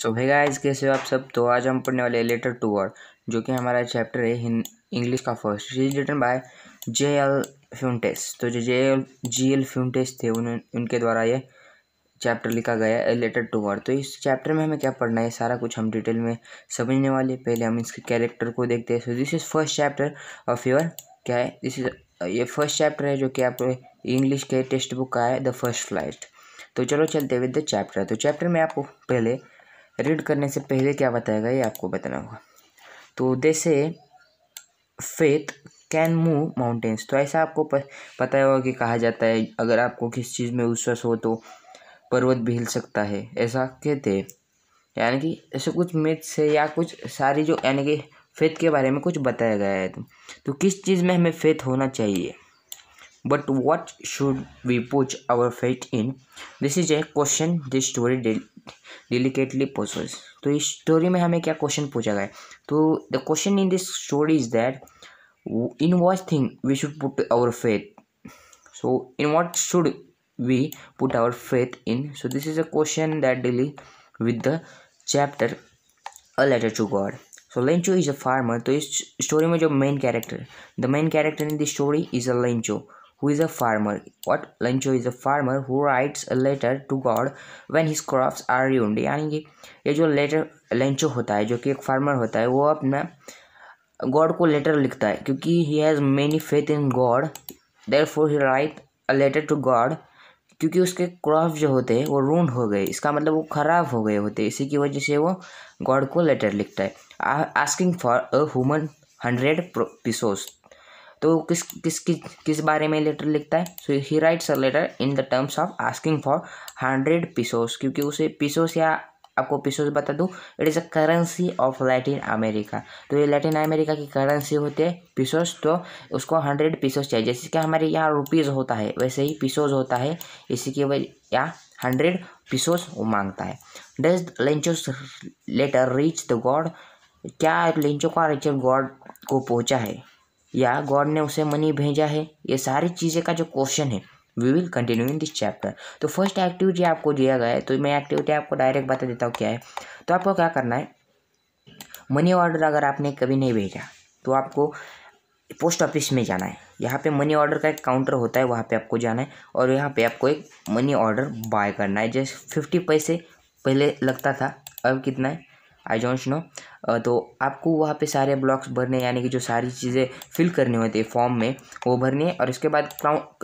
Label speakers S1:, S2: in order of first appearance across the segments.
S1: सो भेगा आज कैसे हो आप सब तो आज हम पढ़ने वाले लेटर टू वर्ड जो कि हमारा चैप्टर है इंग्लिश का first is written by J L Fuentes तो जो जे एल जी एल फ्यूनटेस थे उन्होंने उनके द्वारा ये चैप्टर लिखा गया है लेटर टू वर्ड तो इस चैप्टर में हमें क्या पढ़ना है सारा कुछ हम डिटेल में समझने वाले पहले हम इसके कैरेक्टर को देखते हैं so this is first chapter of your क्या है दिस इज़ ये फर्स्ट चैप्टर है जो कि आप इंग्लिश के टेक्स्ट बुक का है द फर्स्ट फ्लाइट तो चलो चलते विद द चैप्टर तो चैप्टर में आपको पहले रीड करने से पहले क्या बताएगा ये आपको बताना होगा तो जैसे फेथ कैन मूव माउंटेन्स तो ऐसा आपको पता होगा कि कहा जाता है अगर आपको किस चीज़ में विश्वास हो तो पर्वत भी हिल सकता है ऐसा कहते हैं यानी कि ऐसे कुछ मिथ्स है या कुछ सारी जो यानी कि फेथ के बारे में कुछ बताया गया है तो, तो किस चीज़ में हमें फेथ होना चाहिए but what should we put our faith in this is a question this story delicately poses तो इस स्टोरी में हमें क्या क्वेश्चन पूछा गया तो the question in this story is that in watch thing we should put our faith so in what should we put our faith in so this is a question that deals with the chapter a letter to god so lencho is a farmer तो इस story में जो main character the main character in this story is a Lencho who is a farmer. What? Lancho is a farmer who writes a letter to God when his crops are ruined. यानी कि ये जो letter लंचो होता है जो कि एक farmer होता है वो अपना गॉड को लेटर लिखता है क्योंकि he has many faith in God therefore he write a letter to God क्योंकि उसके क्रॉप जो होते हैं वो रूंड हो गए इसका मतलब वो ख़राब हो गए होते इसी की वजह से वो गॉड को लेटर लिखता है आस्किंग फॉर अ हुमन हंड्रेड पिसोस तो किस किस किस किस बारे में लेटर लिखता है so he writes a letter in the terms of asking for hundred pesos क्योंकि उसे पिसोस या आपको पिसोस बता दूँ it is a currency of Latin America तो ये लैटिन अमेरिका की करेंसी होती है पिसोस तो उसको हंड्रेड पिसोस चाहिए जैसे कि हमारे यहाँ रुपीज़ होता है वैसे ही पिसोज होता है इसी की वजह या हंड्रेड पिसोस वो मांगता है does Lencho's letter reach the God क्या लेंचो का रिचर गॉड को पहुँचा है या गॉड ने उसे मनी भेजा है ये सारी चीज़ें का जो क्वेश्चन है we will continue in this chapter तो फर्स्ट एक्टिविटी आपको दिया गया है तो मैं एक्टिविटी आपको डायरेक्ट बता देता हूँ क्या है तो आपको क्या करना है मनी ऑर्डर अगर आपने कभी नहीं भेजा तो आपको पोस्ट ऑफिस में जाना है यहाँ पे मनी ऑर्डर का एक काउंटर होता है वहाँ पे आपको जाना है और यहाँ पे आपको एक मनी ऑर्डर बाय करना है जैसे फिफ्टी पैसे पहले लगता था अब कितना है आई डोंट नो तो आपको वहाँ पे सारे ब्लॉक्स भरने यानी कि जो सारी चीज़ें फिल करनी होती है फॉर्म में वो भरनी है और इसके बाद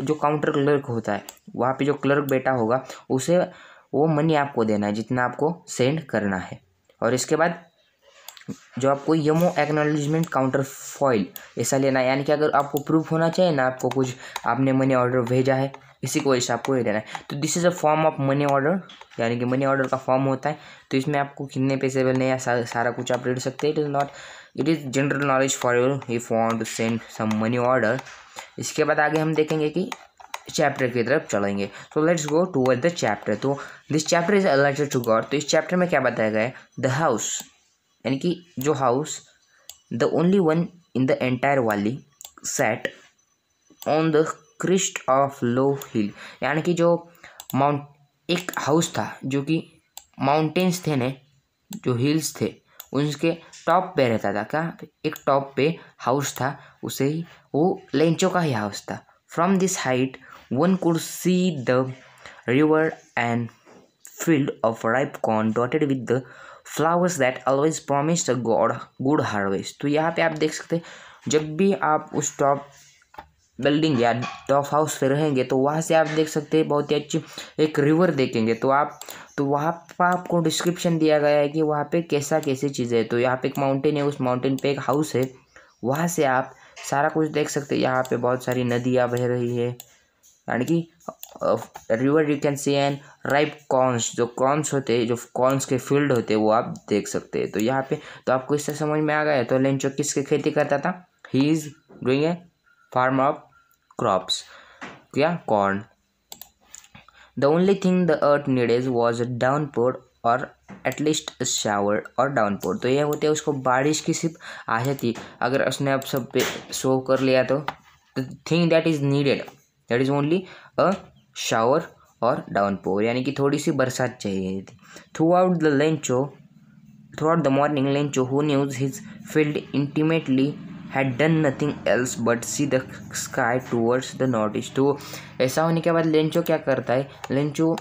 S1: जो काउंटर क्लर्क होता है वहाँ पे जो क्लर्क बेटा होगा उसे वो मनी आपको देना है जितना आपको सेंड करना है और इसके बाद जो आपको यमो एक्नोलिजमेंट काउंटर फॉइल ऐसा लेना है यानी कि अगर आपको प्रूफ होना चाहिए ना आपको कुछ आपने मनी ऑर्डर भेजा है इसी को वजह से आपको ये देना है तो this is a form of money order यानी कि मनी ऑर्डर का फॉर्म होता है तो इसमें आपको कितने पैसे मिलने या सा, सारा कुछ आप रेड सकते हैं it is not it is general knowledge for your if want to send some money order इसके बाद आगे हम देखेंगे कि चैप्टर की तरफ चलेंगे तो let's go toward the chapter तो this chapter is related to God तो इस चैप्टर में क्या बताया गया है द हाउस यानी कि जो house the only one in the entire valley set on the crest of low hill यानी कि जो माउंट एक हाउस था जो कि माउंटेन्स थे ने जो हिल्स थे उनके टॉप पे रहता था क्या तो एक टॉप पे हाउस था उसे ही वो लेंचो का ही हाउस था from this height one could see the river and field of ripe corn dotted with the flowers that always promised good harvest तो यहाँ पे आप देख सकते हैं जब भी आप उस टॉप बिल्डिंग या टॉप हाउस पे रहेंगे तो वहाँ से आप देख सकते हैं बहुत ही अच्छी एक रिवर देखेंगे तो आप तो वहाँ पर आपको डिस्क्रिप्शन दिया गया है कि वहाँ पे कैसा कैसी चीज़ें हैं तो यहाँ पे एक माउंटेन है उस माउंटेन पे एक हाउस है वहाँ से आप सारा कुछ देख सकते हैं यहाँ पे बहुत सारी नदियाँ बह रही है यानी कि river you can see an ripe corns जो कॉर्न्स होते हैं जो कॉर्न्स के फील्ड होते हैं वो आप देख सकते हैं तो यहाँ पे तो आपको इससे समझ में आ गया तो लेंचो किसकी खेती करता था he is doing a farm up crops yeah corn the only thing the earth needed was down downpour और एटलीस्ट शावर और डाउन डाउनपोर तो यह होते है उसको बारिश की सिर्फ आशा थी अगर उसने आप सब पे शो कर लिया तो thing that is needed that is only a shower और डाउन डाउनपोर यानी कि थोड़ी सी बरसात चाहिए थी throughout the Lencho throughout the morning Lencho who knew his field intimately had done nothing else but see the sky towards the north east तो ऐसा होने के बाद लेंचो क्या करता है लेंचो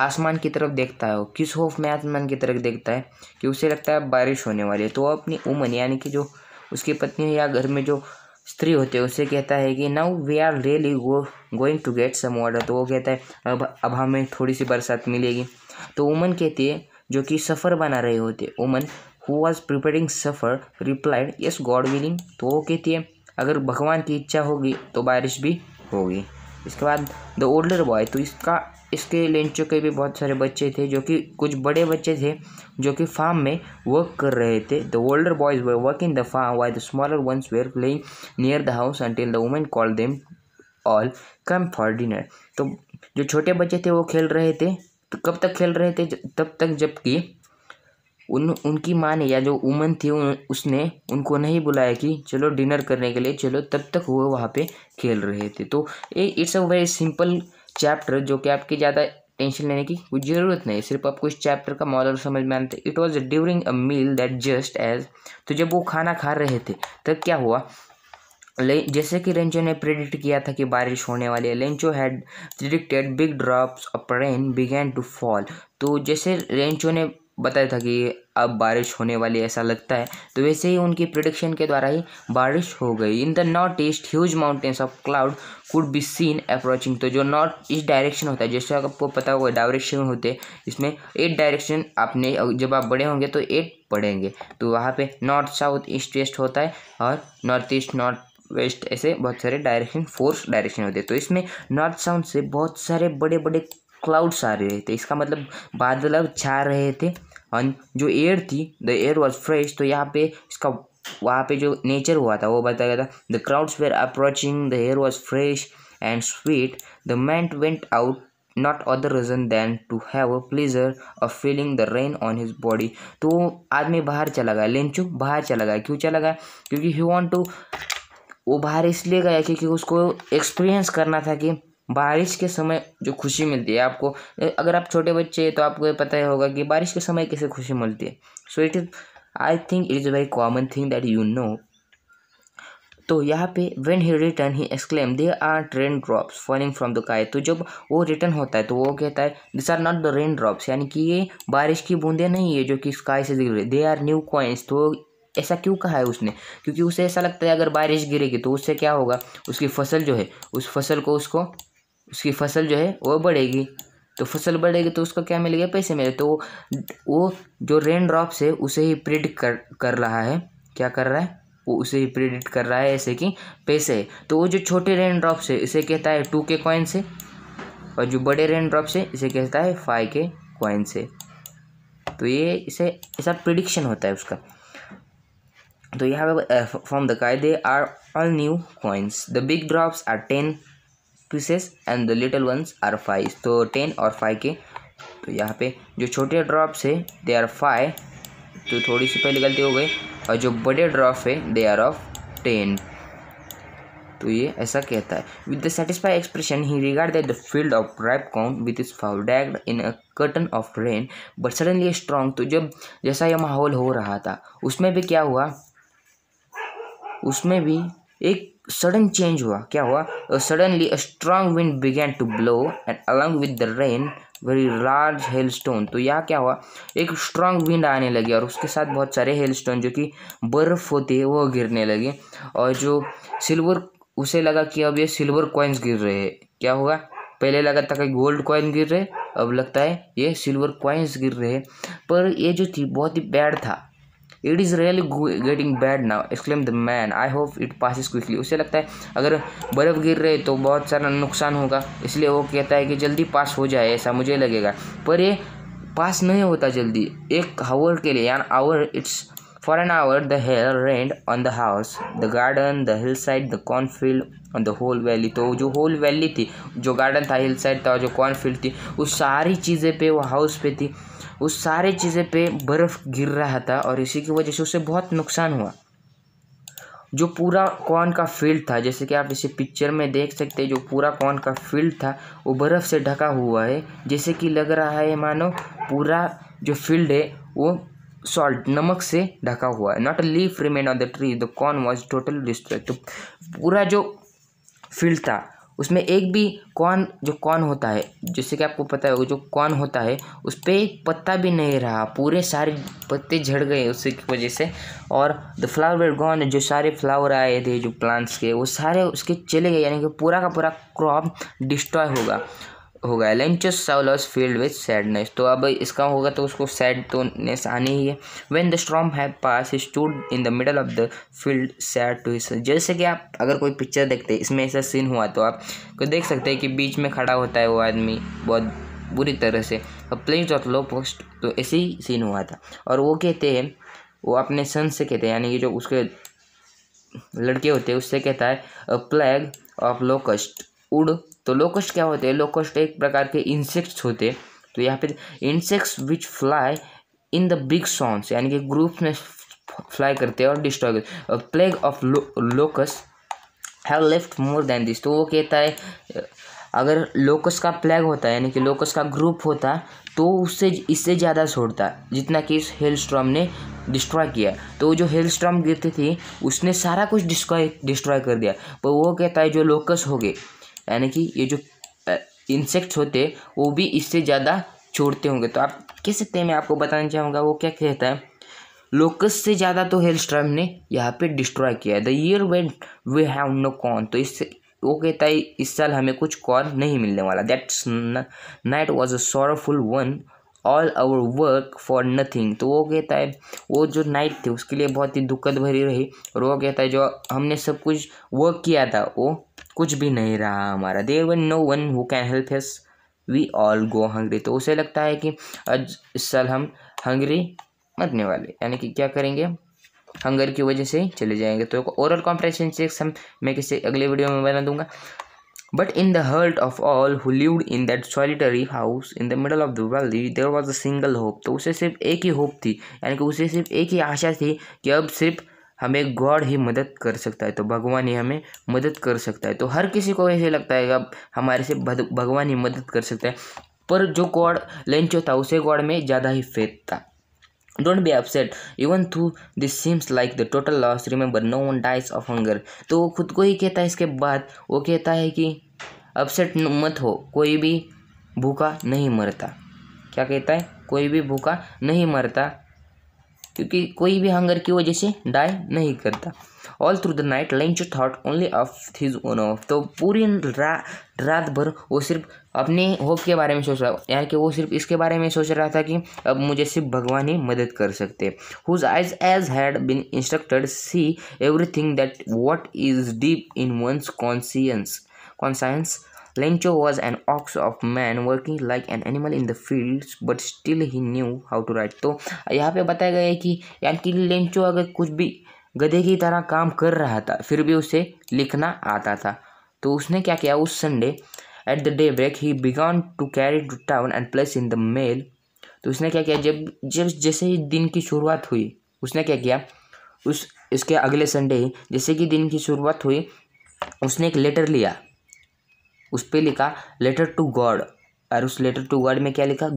S1: आसमान की तरफ देखता है किस होफ में आसमान की तरफ देखता है कि उसे लगता है बारिश होने वाली है तो वह अपनी उमन यानी कि जो उसकी पत्नी या घर में जो स्त्री होती है उसे कहता है कि now we are really go going to get some water तो वो कहता है अब अब हमें थोड़ी सी बरसात मिलेगी तो उमन कहती है जो कि सफ़र बना रहे होते woman who was preparing supper replied yes God willing तो वो कहती है अगर भगवान की इच्छा होगी तो बारिश भी होगी इसके बाद द ओल्डर बॉय तो इसका इसके लेंचों के भी बहुत सारे बच्चे थे जो कि कुछ बड़े बच्चे थे जो कि फार्म में वर्क कर रहे थे the older boys were work in the farm while the smaller ones were playing near the house until the women call them all come for dinner तो जो छोटे बच्चे थे वो खेल रहे थे तो कब तक खेल रहे थे तब तक जबकि उन उनकी माँ ने या जो वुमन थी उन, उसने उनको नहीं बुलाया कि चलो डिनर करने के लिए चलो तब तक वो वहाँ पे खेल रहे थे तो ये it's a very simple chapter जो कि आपके ज़्यादा टेंशन लेने की कोई ज़रूरत नहीं सिर्फ आपको इस चैप्टर का मॉडल समझ में आना था it was during a meal that just as तो जब वो खाना खा रहे थे तब क्या हुआ जैसे कि रेंचो ने प्रिडिक्ट किया था कि बारिश होने वाली है Lencho had predicted big drops of rain began to fall तो जैसे रेंचो ने बताया था कि अब बारिश होने वाली ऐसा लगता है तो वैसे ही उनकी प्रोडिक्शन के द्वारा ही बारिश हो गई in the north east huge mountains of cloud could be seen approaching तो जो नॉर्थ ईस्ट डायरेक्शन होता है जैसे आपको पता होगा डायरेक्शन होते हैं इसमें एट डायरेक्शन आपने जब आप बड़े होंगे तो एट पढ़ेंगे तो वहाँ पर नॉर्थ साउथ ईस्ट वेस्ट होता है और नॉर्थ ईस्ट नॉर्थ वेस्ट ऐसे बहुत सारे डायरेक्शन फोर्स डायरेक्शन होते हैं तो इसमें नॉर्थ साउथ से बहुत सारे बड़े बड़े क्लाउड्स आ रहे थे इसका मतलब बादल अब छा रहे थे एंड जो एयर थी द एयर वॉज फ्रेश तो यहाँ पे इसका वहाँ पे जो नेचर हुआ था वो बताया गया था the clouds were approaching the air was fresh and sweet the man went out not other reason than to have a pleasure a feeling the rain on his body तो आदमी बाहर चला गया लेंचू बाहर चला गया क्यों चला गया क्योंकि ही वॉन्ट टू वो बाहर इसलिए गया क्योंकि उसको एक्सपीरियंस करना था कि बारिश के समय जो खुशी मिलती है आपको अगर आप छोटे बच्चे हैं तो आपको पता ही होगा कि बारिश के समय कैसे खुशी मिलती है so it is I think it is a very common thing that you know तो यहाँ पे when he return he exclaim they are rain drops falling from the sky तो जब वो रिटर्न होता है तो वो कहता है this are not the rain drops यानी कि ये बारिश की बूंदें नहीं है जो कि स्काई से गिर रही दे आर न्यू कॉइन्स तो ऐसा क्यों कहा है उसने क्योंकि उसे ऐसा लगता है अगर बारिश गिरेगी तो उससे क्या होगा उसकी फसल जो है उस फसल को उसको उसकी फसल जो है वो बढ़ेगी तो फसल बढ़ेगी तो उसको क्या मिलेगा पैसे मिले तो वो जो रेन ड्रॉप्स है उसे ही प्रिडिक्ट कर कर रहा है क्या कर रहा है वो उसे ही प्रिडिक्ट कर रहा है ऐसे कि पैसे तो वो जो छोटे रेन ड्रॉप्स है इसे कहता है टू के कॉइन से और जो बड़े रेन ड्रॉप्स है इसे कहता है फाइव के कॉइन से तो ये इसे ऐसा प्रिडिक्शन होता है उसका तो यहाँ पे from the sky they are all new coins the big drops are ten pieces and the little ones are five तो टेन और फाइव के तो यहाँ पे जो छोटे ड्रॉप्स है दे आर फाइव तो थोड़ी सी पहले गलती हो गई और जो बड़े ड्रॉप है दे आर ऑफ टेन तो ये ऐसा कहता है with the satisfied expression he regarded the field of ripe corn with its फाउ draped in a curtain of rain but suddenly strong तो जब जैसा यह माहौल हो रहा था उसमें भी क्या हुआ उसमें भी एक सडन चेंज हुआ क्या हुआ suddenly a strong wind began to blow and along with the rain very large hail stone तो यहाँ क्या हुआ एक स्ट्रांग विंड आने लगी और उसके साथ बहुत सारे हेल स्टोन जो कि बर्फ़ होती है वो गिरने लगे और जो सिल्वर उसे लगा कि अब ये सिल्वर कॉइन्स गिर रहे हैं क्या हुआ पहले लगा था कि गोल्ड कॉइन गिर रहे अब लगता है ये सिल्वर कॉइन्स गिर रहे हैं पर ये जो थी बहुत ही बैड था it is really getting bad now exclaimed the man I hope it passes quickly उसे लगता है अगर बर्फ़ गिर रहे तो बहुत सारा नुकसान होगा इसलिए वो कहता है कि जल्दी पास हो जाए ऐसा मुझे लगेगा पर ये पास नहीं होता जल्दी एक हावर के लिए यान hour it's an hour the hail rained on the house the garden the hill side the cornfield on the whole valley तो जो होल वैली थी जो गार्डन था हिल साइड था जो कॉर्नफील्ड थी उस सारी चीज़ें पे वो हाउस पे थी उस सारे चीज़ें पे बर्फ़ गिर रहा था और इसी की वजह से उसे बहुत नुकसान हुआ जो पूरा कॉर्न का फील्ड था जैसे कि आप इसे पिक्चर में देख सकते हैं जो पूरा कॉर्न का फील्ड था वो बर्फ़ से ढका हुआ है जैसे कि लग रहा है मानो पूरा जो फील्ड है वो सॉल्ट नमक से ढका हुआ है not a leaf remained on the tree the corn was total destruct पूरा जो फील्ड था उसमें एक भी कौन जो कौन होता है जैसे कि आपको पता है जो कौन होता है उस पर एक पत्ता भी नहीं रहा पूरे सारे पत्ते झड़ गए उसकी वजह से और द फ्लावर गॉन जो सारे फ्लावर आए थे जो प्लांट्स के वो सारे उसके चले गए यानी कि पूरा का पूरा क्रॉप डिस्ट्रॉय होगा होगा Lencho's soul's field with sadness तो अब इसका होगा तो उसको सैड तो नेस आनी ही है वेन द स्ट्रॉम है passed stood in the middle of the field said to his जैसे कि आप अगर कोई पिक्चर देखते इसमें ऐसा सीन हुआ तो आप को देख सकते हैं कि बीच में खड़ा होता है वो आदमी बहुत बुरी तरह से और प्लेज ऑफ लो पोस्ट तो ऐसे ही सीन हुआ था और वो कहते हैं वो अपने सन से कहते हैं यानी कि जो उसके लड़के होते हैं उससे कहता है अ ऑफ लोकस्ट उड़ तो लोकस्ट क्या होते हैं लोकस्ट एक प्रकार के इंसेक्ट्स होते हैं तो यहाँ पे insects which fly in the big songs यानी कि ग्रुप में फ्लाई करते हैं और डिस्ट्रॉय करते plague of locust have left more than this तो वो कहता है अगर लोकस का प्लेग होता है यानी कि लोकस का ग्रुप होता तो उससे इससे ज़्यादा छोड़ता जितना कि इस हेल स्ट्रॉम ने डिस्ट्रॉय किया तो जो हेल स्ट्रॉम गिरती थी उसने सारा कुछ डिस्ट्रॉय डिस्ट्रॉय कर दिया पर वो कहता है जो लोकस हो गए यानी कि ये जो इंसेक्ट्स होते वो भी इससे ज़्यादा छोड़ते होंगे तो आप कह सकते हैं मैं आपको बताना चाहूँगा वो क्या कहता है लोकस से ज़्यादा तो हेल स्ट्राइम ने यहाँ पे डिस्ट्रॉय किया है the year when we have no corn तो इससे वो कहता है इस साल हमें कुछ कॉर्न नहीं मिलने वाला that's night was a sorrowful one all our work for nothing तो वो कहता है वो जो नाइट थी उसके लिए बहुत ही दुखद भरी रही और वो कहता है जो हमने सब कुछ वर्क किया था वो कुछ भी नहीं रहा हमारा there one no one who can help us we all go hungry तो उसे लगता है कि आज इस साल हम हंग्री मरने वाले यानी कि क्या करेंगे हंगर की वजह से चले जाएंगे तो ओरल कॉम्प्रेशन चेक्स हम मैं किसी अगले वीडियो में बना दूंगा but in the heart of all who live in that solitary house in the middle of the valley there was a single hope तो उसे सिर्फ एक ही होप थी यानी कि उसे सिर्फ एक ही आशा थी कि अब सिर्फ हमें गॉड ही मदद कर सकता है तो भगवान ही हमें मदद कर सकता है तो हर किसी को ऐसे लगता है हमारे से भगवान ही मदद कर सकता है पर जो गॉड लेंचो था उसे गॉड में ज़्यादा ही फेथ था don't be upset even through this seems like the total loss remember no one dies of hunger तो वो खुद को ही कहता है इसके बाद वो कहता है कि अपसेट मत हो कोई भी भूखा नहीं मरता क्या कहता है कोई भी भूखा नहीं मरता क्योंकि कोई भी हंगर की वजह से डाई नहीं करता all through the night Lencho thought only of his own of तो पूरी रा, रात भर वो सिर्फ अपने होप के बारे में सोच रहा यानी कि वो सिर्फ इसके बारे में सोच रहा था कि अब मुझे सिर्फ भगवान ही मदद कर सकते whose eyes as had been instructed see everything that what is deep in one's conscience conscience Lencho was an ox of man working like an animal in the fields but still he knew how to write तो यहाँ पे बताया गया है कि यानी कि Lencho अगर कुछ भी गधे की तरह काम कर रहा था फिर भी उसे लिखना आता था तो उसने क्या किया उस Sunday at the daybreak he began to carry to town and place in the mail तो उसने क्या किया जब जब जैसे ही दिन की शुरुआत हुई उसने क्या किया उस इसके अगले संडे ही जैसे कि दिन की शुरुआत हुई उसने एक लेटर लिया उस पर लिखा लेटर टू गॉड और उस लेटर टू गॉड में क्या लिखा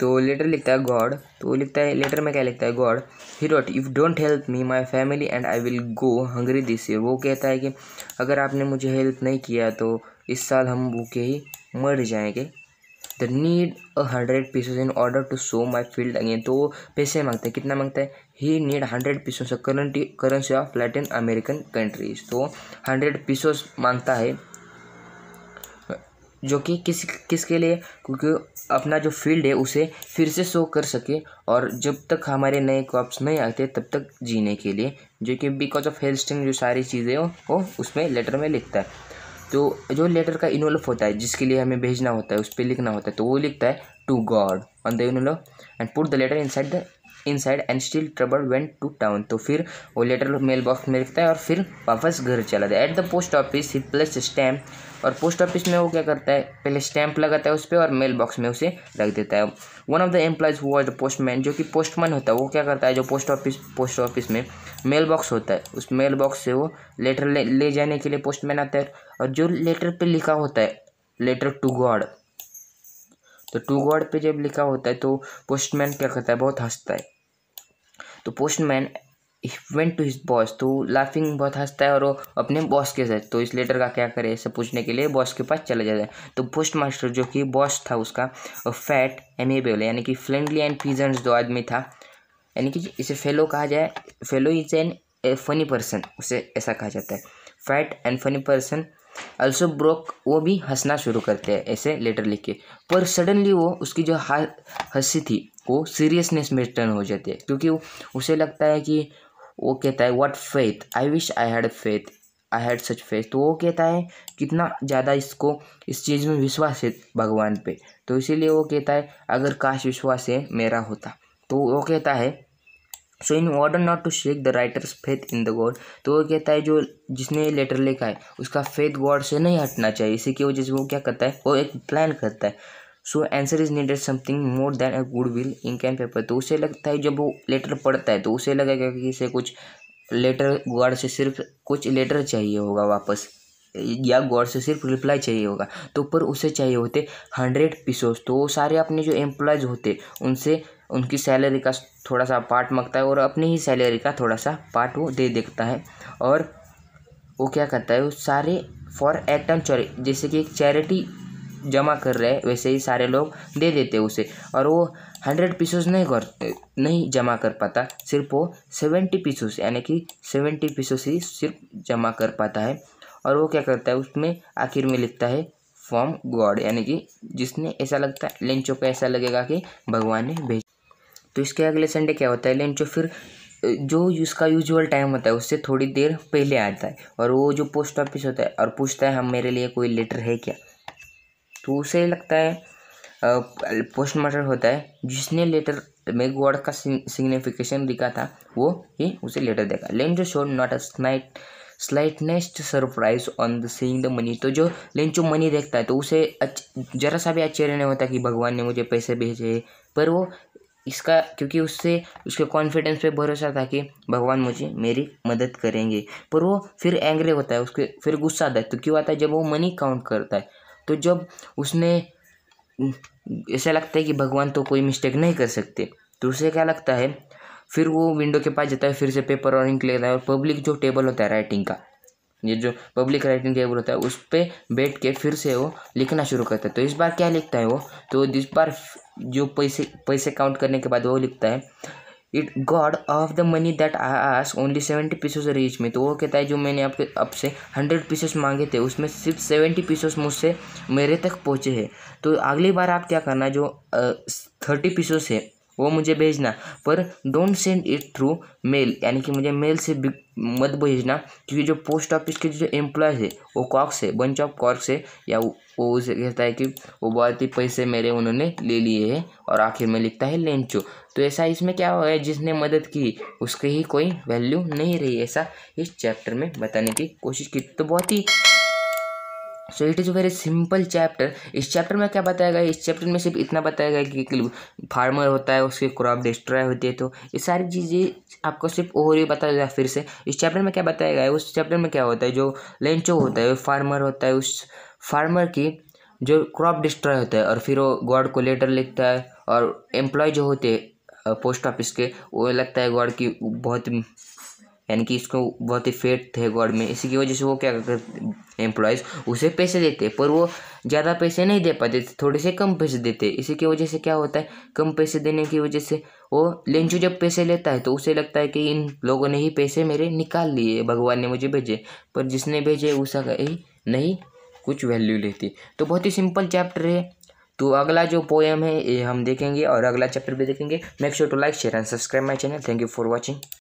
S1: तो लेटर लिखता है गॉड तो लिखता है लेटर में क्या लिखता है God he wrote if don't help me my family and I will go hungry this year वो कहता है कि अगर आपने मुझे हेल्प नहीं किया तो इस साल हम भूखे ही मर जाएंगे the need a hundred pieces in order to sow my field again तो पैसे मांगते हैं कितना मांगता है he need hundred pesos currency currency of Latin American countries तो हंड्रेड पीसोस मांगता है जो कि किस किसके लिए क्योंकि अपना जो फील्ड है उसे फिर से शो कर सके और जब तक हमारे नए क्रॉप्स नहीं आते तब तक जीने के लिए जो कि बिकॉज ऑफ हेल्थ जो सारी चीज़ें हो वो उसमें लेटर में लिखता है तो जो लेटर का इनोल्फ होता है जिसके लिए हमें भेजना होता है उस पर लिखना होता है तो वो लिखता है to God on the envelope and put the letter inside the inside and still trouble went to town तो फिर वो लेटर मेल बॉक्स में लिखता है और फिर वापस घर चला जाए at the post office he placed stamp और पोस्ट ऑफिस में वो क्या करता है पहले स्टैम्प लगाता है उस पर और मेल बॉक्स में उसे रख देता है वन ऑफ द एम्प्लॉयज़ हुआ द पोस्टमैन जो कि पोस्टमैन होता है वो क्या करता है जो पोस्ट ऑफिस पोस्ट ऑफिस में मेल बॉक्स होता है उस मेल बॉक्स से वो लेटर ले, ले जाने के लिए पोस्टमैन आता है और जो लेटर पर लिखा होता है लेटर टू गॉड तो टू गॉड पे जब लिखा होता है तो पोस्टमैन क्या करता है बहुत हंसता है तो postman went to his boss तो लाफिंग बहुत हंसता है और वो अपने बॉस के साथ तो इस लेटर का क्या करे ऐसे पूछने के लिए बॉस के पास चला जाता है तो पोस्ट मास्टर जो कि बॉस था उसका फैट एमेबल यानी कि फ्रेंडली एंड पीजेंट्स जो आदमी था यानी कि इसे फेलो कहा जाए fellow is an a funny person उसे ऐसा कहा जाता है fat and funny person also broke वो भी हंसना शुरू करते हैं ऐसे लेटर लिख के पर सडनली वो उसकी जो हंसी थी को सीरियसनेस में टर्न हो जाती है क्योंकि उसे लगता है कि वो कहता है what faith I wish I had faith I had such faith तो वो कहता है कितना ज़्यादा इसको इस चीज़ में विश्वास है भगवान पे तो इसीलिए वो कहता है अगर काश विश्वास है मेरा होता तो वो कहता है so in order not to shake the writer's faith in the God तो वो कहता है जो जिसने ये लेटर लिखा है उसका फेथ गॉड से नहीं हटना चाहिए इसी की वजह से वो क्या करता है वो एक प्लान करता है so answer is needed something more than a goodwill ink कैन पेपर तो उसे लगता है जब वो लेटर पढ़ता है तो उसे लगेगा कि इसे कुछ लेटर गॉड से सिर्फ कुछ लेटर चाहिए होगा वापस या गॉड से सिर्फ रिप्लाई चाहिए होगा तो पर उसे चाहिए होते हंड्रेड पीसोस तो वो सारे अपने जो एम्प्लॉयज होते उनसे उनकी सैलरी का थोड़ा सा पार्ट मांगता है और अपनी ही सैलरी का थोड़ा सा पार्ट वो दे देखता है और वो क्या करता है वो सारे फॉर एक्ट ऑन चैरिटी जैसे कि एक चैरिटी जमा कर रहे हैं वैसे ही सारे लोग दे देते उसे और वो हंड्रेड पीसेस नहीं कर नहीं जमा कर पाता सिर्फ वो सेवेंटी पीसेस यानी कि सेवेंटी पीसेस ही सिर्फ जमा कर पाता है और वो क्या करता है उसमें आखिर में लिखता है फॉर्म गॉड यानी कि जिसने ऐसा लगता है लेंचो को ऐसा लगेगा कि भगवान ने भेज तो इसके अगले संडे क्या होता है लेंचो फिर जो उसका यूजुअल टाइम होता है उससे थोड़ी देर पहले आता है और वो जो पोस्ट ऑफिस होता है और पूछता है हम मेरे लिए कोई लेटर है क्या तो उसे लगता है पोस्टमार्टम होता है जिसने लेटर वर्ड का सिग्निफिकेशन लिखा था वो ही उसे लेटर देखा Lencho showed not a slight slightest surprise on the seeing the money तो जो लेंचो मनी देखता है तो उसे जरा सा भी आश्चर्य नहीं होता कि भगवान ने मुझे पैसे भेजे पर वो इसका क्योंकि उससे उसके कॉन्फिडेंस पे भरोसा था कि भगवान मुझे मेरी मदद करेंगे पर वो फिर एंग्री होता है उसके फिर गुस्सा आता है तो क्यों आता है जब वो मनी काउंट करता है तो जब उसने ऐसा लगता है कि भगवान तो कोई मिस्टेक नहीं कर सकते तो उसे क्या लगता है फिर वो विंडो के पास जाता है फिर से पेपर और इंक लेता है और पब्लिक जो टेबल होता है राइटिंग का ये जो पब्लिक राइटिंग टेबल होता है उस पर बैठ के फिर से वो लिखना शुरू करता है तो इस बार क्या लिखता है वो तो इस बार जो पैसे पैसे काउंट करने के बाद वो लिखता है it God of the money that I आस ओनली सेवेंटी पीसेस रीच में तो वो कहता है जो मैंने आपके आपसे हंड्रेड पीसेस मांगे थे उसमें सिर्फ सेवेंटी पीसेस मुझसे मेरे तक पहुँचे हैं तो अगली बार आप क्या करना जो थर्टी पीसेस है वो मुझे भेजना पर don't send it through mail यानी कि मुझे मेल से मत भेजना क्योंकि जो पोस्ट ऑफिस के जो एम्प्लॉय है वो कॉक्स है बंच ऑफ कॉक्स है या वो उसे कहता है कि वो बहुत ही पैसे मेरे उन्होंने ले लिए हैं और आखिर में लिखता है लेंचो तो ऐसा इसमें क्या हो गया जिसने मदद की उसकी ही कोई वैल्यू नहीं रही ऐसा इस चैप्टर में बताने की कोशिश की तो बहुत ही so it is very simple chapter इस चैप्टर में क्या बताया गया इस चैप्टर में सिर्फ इतना बताया गया कि फार्मर होता है उसकी क्रॉप डिस्ट्रॉय होती है तो ये सारी चीज़ें आपको सिर्फ और ही बताया गया फिर से इस चैप्टर में क्या बताया गया उस चैप्टर में क्या होता है जो लेंचो होता है फार्मर होता है उस फार्मर की जो क्रॉप डिस्ट्रॉय होता है और फिर वो गॉड को लेटर लिखता है और एम्प्लॉय जो होते हैं पोस्ट ऑफिस के वो लगता है गॉड की बहुत यानी कि इसको बहुत ही फेट थे गॉड में इसी की वजह से वो क्या करते एम्प्लॉयज़ उसे पैसे देते पर वो ज़्यादा पैसे नहीं दे पाते थोड़े से कम पैसे देते इसी की वजह से क्या होता है कम पैसे देने की वजह से वो लेंचू जब पैसे लेता है तो उसे लगता है कि इन लोगों ने ही पैसे मेरे निकाल लिए भगवान ने मुझे भेजे पर जिसने भेजे उसका ही नहीं कुछ वैल्यू लेती तो बहुत ही सिंपल चैप्टर है तो अगला जो पोएम है ये हम देखेंगे और अगला चैप्टर भी देखेंगे make sure to like share and subscribe my channel thank you for watching